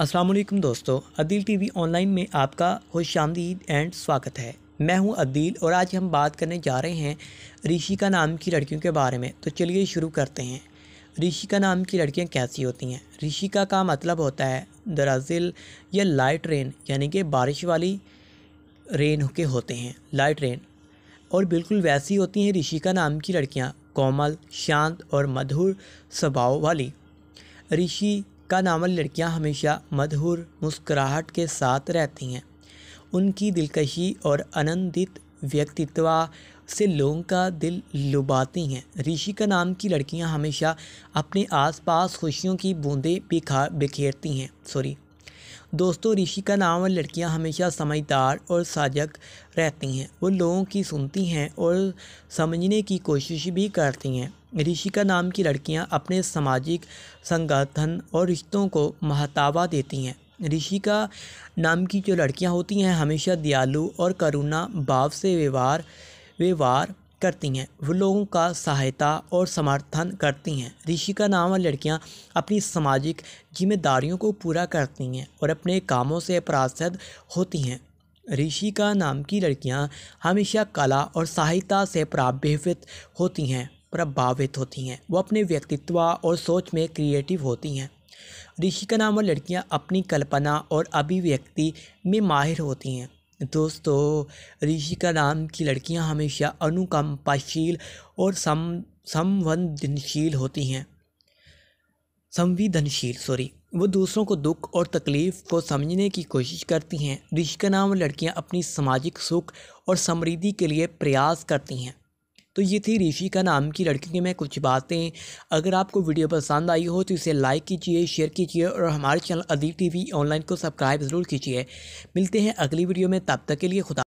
वालेकुम दोस्तों Adeel TV online में आपका खुश आमदीद एंड स्वागत है मैं हूं अदील और आज हम बात करने जा रहे हैं ऋषिका नाम की लड़कियों के बारे में तो चलिए शुरू करते हैं ऋषिका नाम की लड़कियां कैसी होती हैं ऋषिका का मतलब होता है दराजिल या लाइट रेन यानी कि बारिश वाली रेन के होते हैं लाइट रेन और बिल्कुल वैसी होती हैं ऋषिका नाम की लड़कियाँ कोमल शांत और मधुर स्वभाव वाली ऋषि का नामल लड़कियां हमेशा मधुर मुस्कुराहट के साथ रहती हैं उनकी दिलकशी और आनंदित व्यक्तित्व से लोगों का दिल लुभाती हैं ऋषि का नाम की लड़कियां हमेशा अपने आसपास खुशियों की बूंदें बिखा बिखेरती हैं सॉरी दोस्तों ऋषि का नाम और लड़कियां हमेशा समझदार और साजक रहती हैं वो लोगों की सुनती हैं और समझने की कोशिश भी करती हैं ऋषिका नाम की लड़कियां अपने सामाजिक संगठन और रिश्तों को महतावा देती हैं ऋषिका नाम की जो लड़कियां होती हैं हमेशा दयालु और करुणा भाव से व्यवहार व्यवहार करती हैं वो लोगों का सहायता और समर्थन करती हैं ऋषिका नाम वाली लड़कियाँ अपनी सामाजिक जिम्मेदारियों को पूरा करती हैं और अपने कामों से प्रासद होती हैं ऋषिका नाम की लड़कियाँ हमेशा कला और सहायता से प्राभिवित होती हैं प्रभावित होती हैं वो अपने व्यक्तित्व और सोच में क्रिएटिव होती हैं ऋषि का नाम और लड़कियाँ अपनी कल्पना और अभिव्यक्ति में माहिर होती हैं दोस्तों ऋषि का नाम की लड़कियाँ हमेशा अनुकंपाशील और सम संवेदनशील होती हैं संवेदनशील सॉरी वो दूसरों को दुख और तकलीफ़ को समझने की कोशिश करती हैं ऋषि का नाम लड़कियाँ अपनी सामाजिक सुख और समृद्धि के लिए प्रयास करती हैं तो ये थी ऋषि का नाम की लड़की के मैं कुछ बातें अगर आपको वीडियो पसंद आई हो तो इसे लाइक कीजिए शेयर कीजिए और हमारे चैनल अदीप टी ऑनलाइन को सब्सक्राइब ज़रूर कीजिए मिलते हैं अगली वीडियो में तब तक के लिए खुदा